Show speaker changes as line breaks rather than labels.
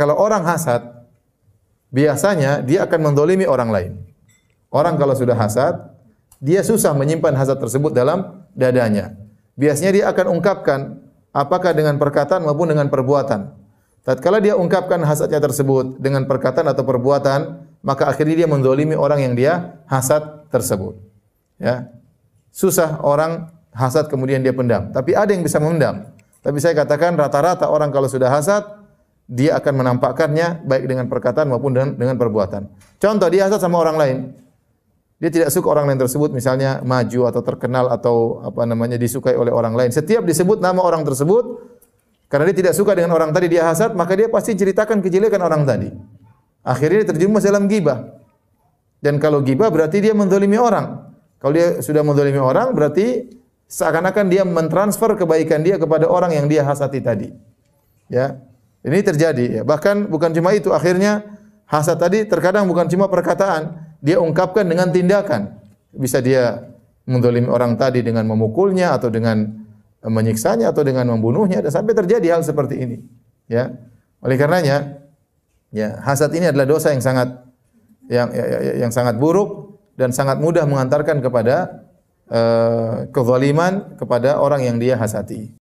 kalau orang hasad biasanya dia akan mendolimi orang lain. Orang kalau sudah hasad, dia susah menyimpan hasad tersebut dalam dadanya. Biasanya dia akan ungkapkan apakah dengan perkataan maupun dengan perbuatan. Tatkala dia ungkapkan hasadnya tersebut dengan perkataan atau perbuatan, maka akhirnya dia mendolimi orang yang dia hasad tersebut. Ya. Susah orang hasad kemudian dia pendam. Tapi ada yang bisa memendam. Tapi saya katakan rata-rata orang kalau sudah hasad, dia akan menampakkannya baik dengan perkataan maupun dengan, dengan perbuatan. Contoh dia hasad sama orang lain. Dia tidak suka orang lain tersebut misalnya maju atau terkenal atau apa namanya disukai oleh orang lain. Setiap disebut nama orang tersebut karena dia tidak suka dengan orang tadi dia hasad, maka dia pasti ceritakan kejelekan orang tadi. Akhirnya dia terjerumus dalam gibah. Dan kalau gibah berarti dia mendolimi orang. Kalau dia sudah mendolimi orang berarti seakan-akan dia mentransfer kebaikan dia kepada orang yang dia hasati tadi. Ya, ini terjadi ya. Bahkan bukan cuma itu, akhirnya hasad tadi terkadang bukan cuma perkataan, dia ungkapkan dengan tindakan. Bisa dia mendolimi orang tadi dengan memukulnya atau dengan menyiksanya atau dengan membunuhnya dan sampai terjadi hal seperti ini. Ya. Oleh karenanya ya, hasad ini adalah dosa yang sangat yang ya, ya, ya yang sangat buruk dan sangat mudah mengantarkan kepada uh, kezaliman kepada orang yang dia hasati.